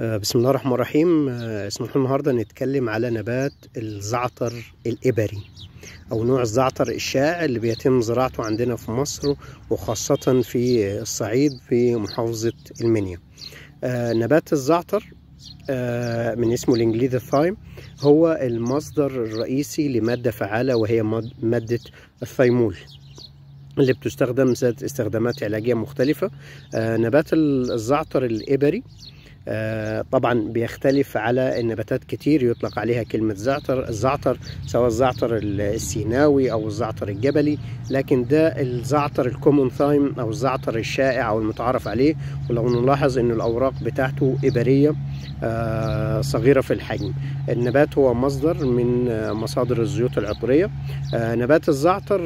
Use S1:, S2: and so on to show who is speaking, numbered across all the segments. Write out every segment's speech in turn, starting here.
S1: آه، بسم الله الرحمن الرحيم آه، اسمحوا النهارده نتكلم على نبات الزعتر الإبري أو نوع الزعتر الشائع اللي بيتم زراعته عندنا في مصر وخاصة في الصعيد في محافظة المنيا آه، نبات الزعتر من اسمه الإنجليزي الثايم هو المصدر الرئيسي لمادة فعالة وهي مادة الثيمول اللي بتستخدم ذات استخدامات علاجية مختلفة نبات الزعتر الإبري آه، طبعا بيختلف على النباتات كتير يطلق عليها كلمة زعتر الزعتر سواء الزعتر السيناوي أو الزعتر الجبلي لكن ده الزعتر الكومون ثايم أو الزعتر الشائع أو المتعارف عليه ولو نلاحظ أن الأوراق بتاعته إبرية آه، صغيرة في الحجم النبات هو مصدر من مصادر الزيوت العطرية آه، نبات الزعتر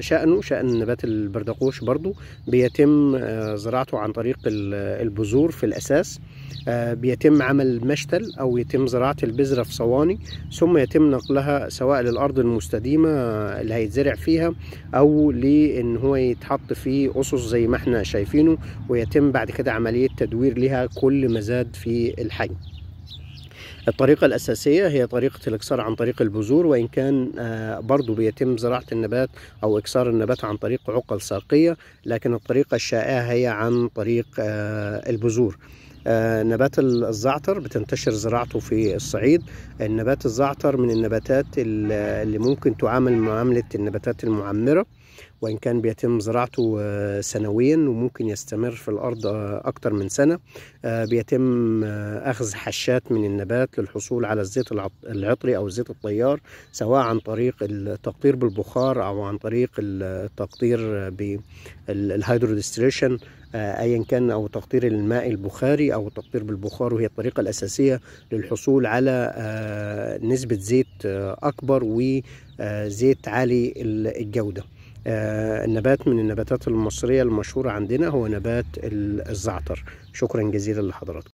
S1: شأنه شأن نبات البردقوش برضو بيتم زراعته عن طريق البذور في الأساس آه، بيتم عمل مشتل أو يتم زراعة البذرة في صواني ثم يتم نقلها سواء للأرض المستديمة اللي هيتزرع فيها أو لأن هو يتحط في أسس زي ما احنا شايفينه ويتم بعد كده عملية تدوير لها كل مزاد في الحجم الطريقة الأساسية هي طريقة الإكسار عن طريق البذور وإن كان آه، برضو بيتم زراعة النبات أو إكسار النبات عن طريق عقل ساقية لكن الطريقة الشائعة هي عن طريق آه، البذور آه، نبات الزعتر بتنتشر زراعته في الصعيد النبات الزعتر من النباتات اللي ممكن تعامل معاملة النباتات المعمرة وإن كان بيتم زراعته آه، سنويا وممكن يستمر في الأرض آه، أكتر من سنة بيتم أخذ حشات من النبات للحصول على الزيت العطري أو الزيت الطيار سواء عن طريق التقطير بالبخار أو عن طريق التقطير بالهيدروديستريشن أيا كان أو تقطير الماء البخاري أو التطهير بالبخار وهي الطريقة الأساسية للحصول على آه، نسبة زيت آه، أكبر وزيت آه، عالي الجودة النبات من النباتات المصرية المشهورة عندنا هو نبات الزعتر شكرا جزيلا لحضراتكم